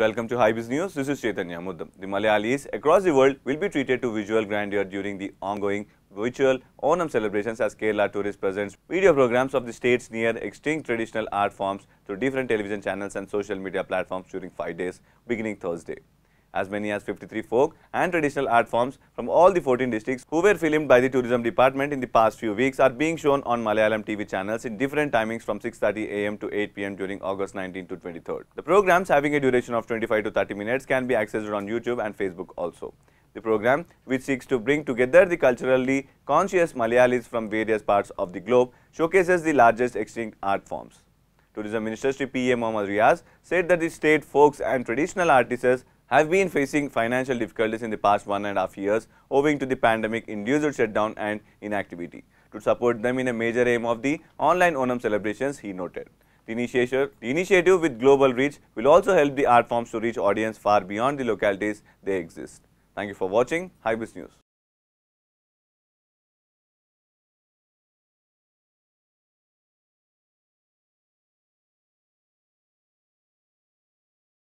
Welcome to High Business News. This is Chaitanya Muddam. The Malayalis across the world will be treated to visual grandeur during the ongoing virtual Onam celebrations as Kerala tourists presents video programs of the state's near extinct traditional art forms through different television channels and social media platforms during five days beginning Thursday as many as 53 folk and traditional art forms from all the 14 districts who were filmed by the tourism department in the past few weeks are being shown on Malayalam TV channels in different timings from 6.30 am to 8 pm during August 19 to 23rd. The programs having a duration of 25 to 30 minutes can be accessed on YouTube and Facebook also. The program, which seeks to bring together the culturally conscious Malayalis from various parts of the globe, showcases the largest extinct art forms. Tourism Minister Sri P.A. Mohammad Riaz said that the state folks and traditional artisans have been facing financial difficulties in the past one and a half years owing to the pandemic-induced shutdown and inactivity. To support them in a major aim of the online Onam celebrations, he noted. The initiative, the initiative with global reach will also help the art forms to reach audience far beyond the localities they exist. Thank you for watching. Hybris News.